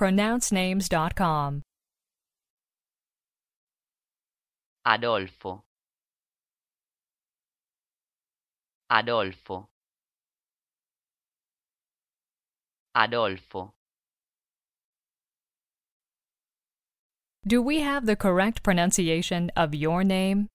pronouncenames.com. Adolfo Adolfo Adolfo Do we have the correct pronunciation of your name?